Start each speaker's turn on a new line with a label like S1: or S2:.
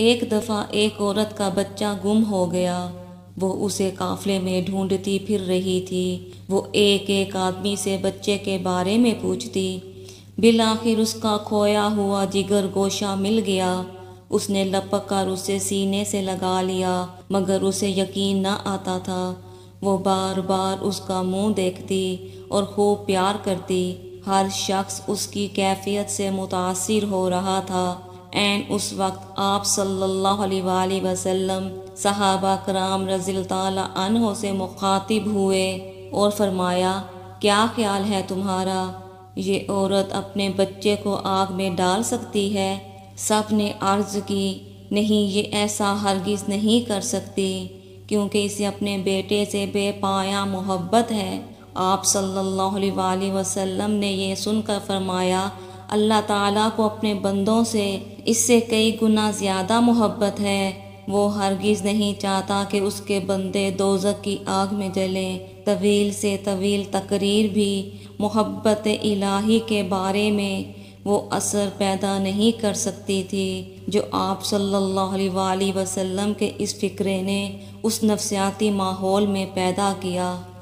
S1: एक दफ़ा एक औरत का बच्चा गुम हो गया वो उसे काफ़ले में ढूंढती फिर रही थी वो एक एक आदमी से बच्चे के बारे में पूछती बिल आखिर उसका खोया हुआ जिगर गोशा मिल गया उसने लपक कर उसे सीने से लगा लिया मगर उसे यकीन न आता था वो बार बार उसका मुंह देखती और खूब प्यार करती हर शख्स उसकी कैफियत से मुतासर हो रहा था एंड उस वक्त आप सल्लल्लाहु अलैहि वसल्लम सहाबा कराम रजील तहों से मुखातिब हुए और फरमाया क्या ख्याल है तुम्हारा ये औरत अपने बच्चे को आग में डाल सकती है सब ने अर्ज़ की नहीं ये ऐसा हरगिज़ नहीं कर सकती क्योंकि इसे अपने बेटे से बेपाया मोहब्बत है आप सल्लल्लाहु अलैहि वसल्लम ने यह सुनकर फरमाया अल्लाह ताला को अपने बंदों से इससे कई गुना ज़्यादा मोहब्बत है वो हरगिज़ नहीं चाहता कि उसके बंदे दोजक की आग में जलें तवील से तवील तकरीर भी मोहब्बत इलाही के बारे में वो असर पैदा नहीं कर सकती थी जो आप सल्लल्लाहु अलैहि वसल्लम के इस फ़िक्रे ने उस नफसियाती माहौल में पैदा
S2: किया